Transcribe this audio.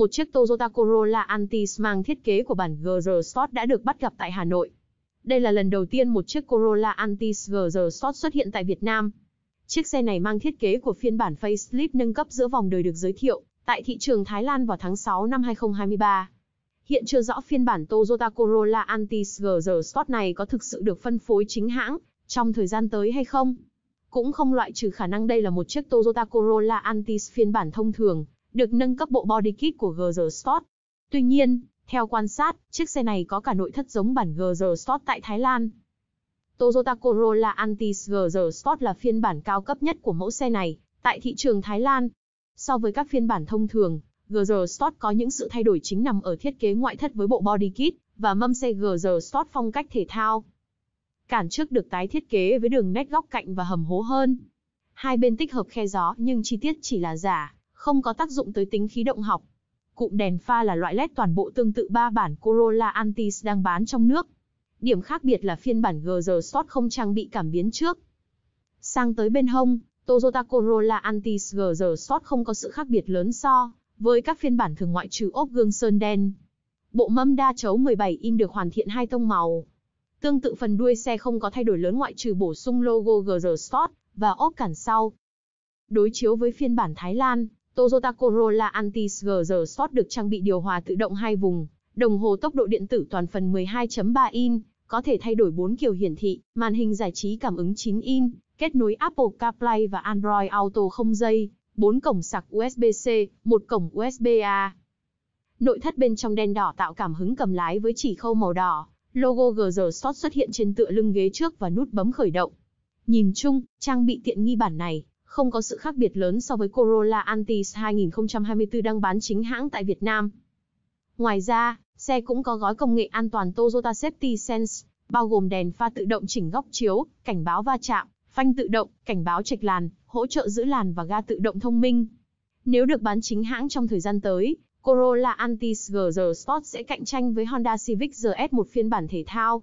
một chiếc Toyota Corolla Altis mang thiết kế của bản GR Sport đã được bắt gặp tại Hà Nội. Đây là lần đầu tiên một chiếc Corolla Altis GR Sport xuất hiện tại Việt Nam. Chiếc xe này mang thiết kế của phiên bản facelift nâng cấp giữa vòng đời được giới thiệu tại thị trường Thái Lan vào tháng 6 năm 2023. Hiện chưa rõ phiên bản Toyota Corolla Altis GR Sport này có thực sự được phân phối chính hãng trong thời gian tới hay không. Cũng không loại trừ khả năng đây là một chiếc Toyota Corolla Altis phiên bản thông thường được nâng cấp bộ body kit của GR Sport. Tuy nhiên, theo quan sát, chiếc xe này có cả nội thất giống bản GR Sport tại Thái Lan. Toyota Corolla Altis GR Sport là phiên bản cao cấp nhất của mẫu xe này tại thị trường Thái Lan. So với các phiên bản thông thường, GR Sport có những sự thay đổi chính nằm ở thiết kế ngoại thất với bộ body kit và mâm xe GR Sport phong cách thể thao. Cản trước được tái thiết kế với đường nét góc cạnh và hầm hố hơn. Hai bên tích hợp khe gió nhưng chi tiết chỉ là giả không có tác dụng tới tính khí động học. Cụm đèn pha là loại LED toàn bộ tương tự ba bản Corolla Antis đang bán trong nước. Điểm khác biệt là phiên bản GR Sport không trang bị cảm biến trước. Sang tới bên hông, Toyota Corolla Antis GR Sport không có sự khác biệt lớn so với các phiên bản thường ngoại trừ ốp gương sơn đen. Bộ mâm đa chấu 17 in được hoàn thiện hai tông màu. Tương tự phần đuôi xe không có thay đổi lớn ngoại trừ bổ sung logo GR Sport và ốp cản sau. Đối chiếu với phiên bản Thái Lan, Toyota Corolla Altis GR Sport được trang bị điều hòa tự động hai vùng, đồng hồ tốc độ điện tử toàn phần 12.3 in, có thể thay đổi 4 kiểu hiển thị, màn hình giải trí cảm ứng 9 in, kết nối Apple CarPlay và Android Auto không dây, 4 cổng sạc USB-C, 1 cổng USB-A. Nội thất bên trong đen đỏ tạo cảm hứng cầm lái với chỉ khâu màu đỏ, logo GR Sport xuất hiện trên tựa lưng ghế trước và nút bấm khởi động. Nhìn chung, trang bị tiện nghi bản này không có sự khác biệt lớn so với Corolla Antis 2024 đang bán chính hãng tại Việt Nam. Ngoài ra, xe cũng có gói công nghệ an toàn Toyota Safety Sense, bao gồm đèn pha tự động chỉnh góc chiếu, cảnh báo va chạm, phanh tự động, cảnh báo trạch làn, hỗ trợ giữ làn và ga tự động thông minh. Nếu được bán chính hãng trong thời gian tới, Corolla Antis GR Sport sẽ cạnh tranh với Honda Civic GS một phiên bản thể thao,